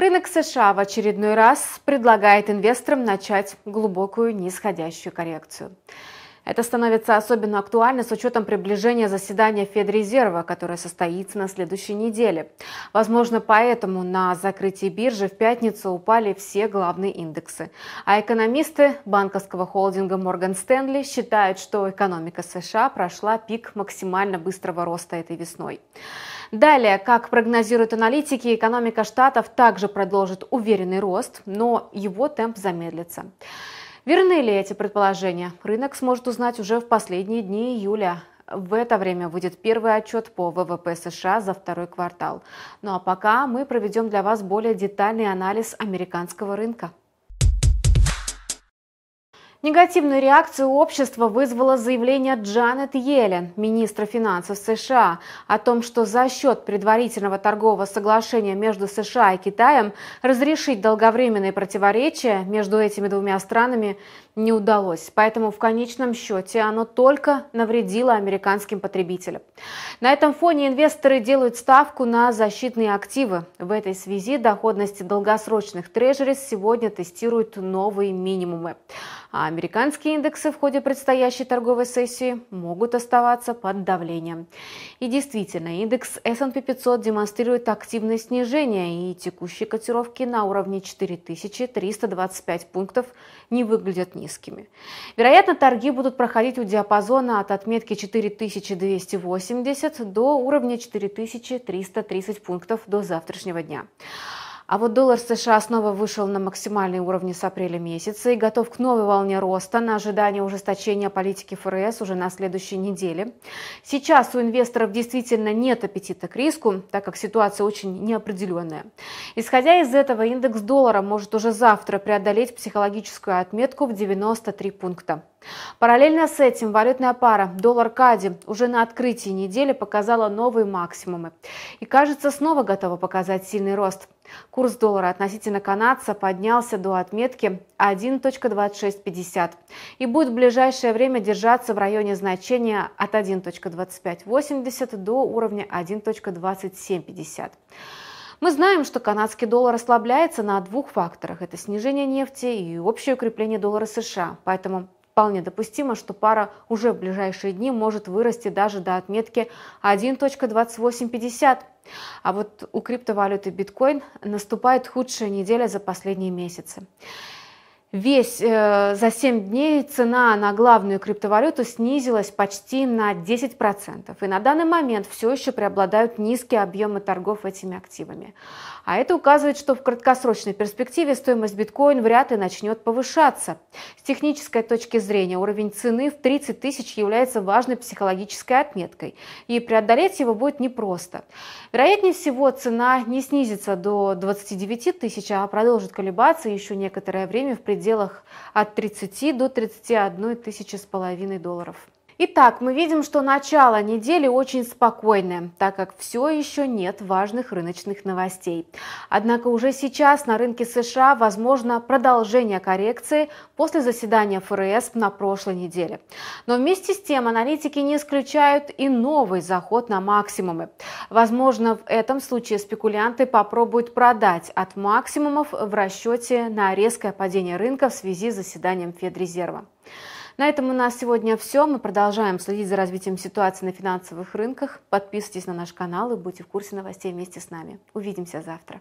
Рынок США в очередной раз предлагает инвесторам начать глубокую нисходящую коррекцию. Это становится особенно актуально с учетом приближения заседания Федрезерва, которое состоится на следующей неделе. Возможно, поэтому на закрытии биржи в пятницу упали все главные индексы. А экономисты банковского холдинга Morgan Stanley считают, что экономика США прошла пик максимально быстрого роста этой весной. Далее, как прогнозируют аналитики, экономика Штатов также продолжит уверенный рост, но его темп замедлится. Верны ли эти предположения? Рынок сможет узнать уже в последние дни июля. В это время выйдет первый отчет по ВВП США за второй квартал. Ну а пока мы проведем для вас более детальный анализ американского рынка. Негативную реакцию общества вызвало заявление Джанет Йеллен, министра финансов США, о том, что за счет предварительного торгового соглашения между США и Китаем разрешить долговременные противоречия между этими двумя странами не удалось. Поэтому в конечном счете оно только навредило американским потребителям. На этом фоне инвесторы делают ставку на защитные активы. В этой связи доходности долгосрочных трежерис сегодня тестируют новые минимумы. А американские индексы в ходе предстоящей торговой сессии могут оставаться под давлением. И действительно, индекс S&P 500 демонстрирует активное снижение, и текущие котировки на уровне 4325 пунктов не выглядят низкими. Вероятно, торги будут проходить у диапазона от отметки 4280 до уровня 4330 пунктов до завтрашнего дня. А вот доллар США снова вышел на максимальные уровни с апреля месяца и готов к новой волне роста на ожидание ужесточения политики ФРС уже на следующей неделе. Сейчас у инвесторов действительно нет аппетита к риску, так как ситуация очень неопределенная. Исходя из этого, индекс доллара может уже завтра преодолеть психологическую отметку в 93 пункта. Параллельно с этим валютная пара доллар-кади уже на открытии недели показала новые максимумы и, кажется, снова готова показать сильный рост – Курс доллара относительно канадца поднялся до отметки 1.2650 и будет в ближайшее время держаться в районе значения от 1.2580 до уровня 1.2750. Мы знаем, что канадский доллар ослабляется на двух факторах. Это снижение нефти и общее укрепление доллара США. Поэтому Вполне допустимо, что пара уже в ближайшие дни может вырасти даже до отметки 1.2850. А вот у криптовалюты биткоин наступает худшая неделя за последние месяцы весь э, за 7 дней цена на главную криптовалюту снизилась почти на 10%. И на данный момент все еще преобладают низкие объемы торгов этими активами. А это указывает, что в краткосрочной перспективе стоимость биткоин вряд ли начнет повышаться. С технической точки зрения уровень цены в 30 тысяч является важной психологической отметкой, и преодолеть его будет непросто. Вероятнее всего, цена не снизится до 29 тысяч, а продолжит колебаться еще некоторое время в пределах пределах от 30 до 31 тысячи с половиной долларов. Итак, мы видим, что начало недели очень спокойное, так как все еще нет важных рыночных новостей. Однако уже сейчас на рынке США возможно продолжение коррекции после заседания ФРС на прошлой неделе. Но вместе с тем аналитики не исключают и новый заход на максимумы. Возможно, в этом случае спекулянты попробуют продать от максимумов в расчете на резкое падение рынка в связи с заседанием Федрезерва. На этом у нас сегодня все. Мы продолжаем следить за развитием ситуации на финансовых рынках. Подписывайтесь на наш канал и будьте в курсе новостей вместе с нами. Увидимся завтра.